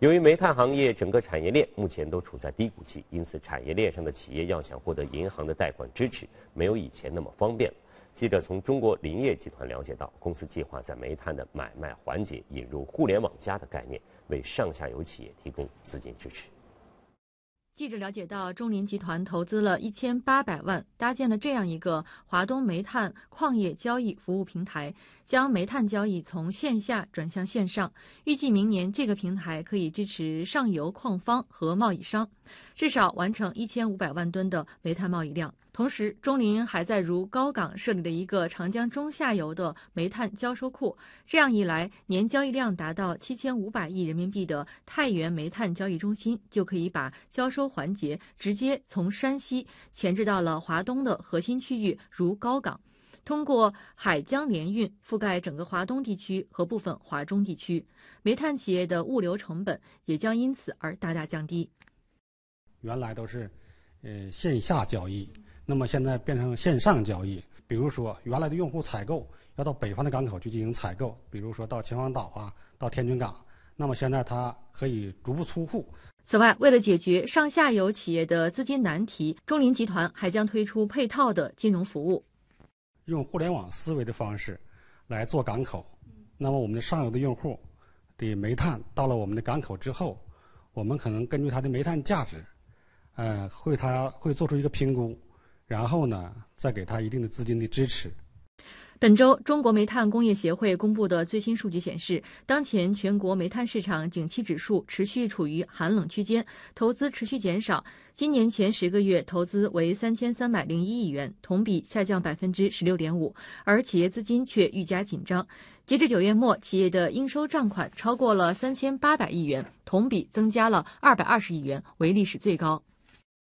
由于煤炭行业整个产业链目前都处在低谷期，因此产业链上的企业要想获得银行的贷款支持，没有以前那么方便了。记者从中国林业集团了解到，公司计划在煤炭的买卖环节引入“互联网+”加”的概念，为上下游企业提供资金支持。记者了解到，中林集团投资了一千八百万，搭建了这样一个华东煤炭矿业交易服务平台，将煤炭交易从线下转向线上。预计明年这个平台可以支持上游矿方和贸易商，至少完成一千五百万吨的煤炭贸易量。同时，中林还在如高港设立了一个长江中下游的煤炭交收库，这样一来，年交易量达到七千五百亿人民币的太原煤炭交易中心就可以把交收。环节直接从山西前置到了华东的核心区域，如高港，通过海江联运覆盖整个华东地区和部分华中地区，煤炭企业的物流成本也将因此而大大降低。原来都是，呃，线下交易，那么现在变成线上交易。比如说，原来的用户采购要到北方的港口去进行采购，比如说到秦皇岛啊，到天津港。那么现在它可以足不出户。此外，为了解决上下游企业的资金难题，中林集团还将推出配套的金融服务。用互联网思维的方式来做港口，那么我们的上游的用户的煤炭到了我们的港口之后，我们可能根据它的煤炭价值，呃，会它会做出一个评估，然后呢，再给它一定的资金的支持。本周，中国煤炭工业协会公布的最新数据显示，当前全国煤炭市场景气指数持续处于寒冷区间，投资持续减少。今年前十个月，投资为三千三百零一亿元，同比下降百分之十六点五，而企业资金却愈加紧张。截至九月末，企业的应收账款超过了三千八百亿元，同比增加了二百二十亿元，为历史最高。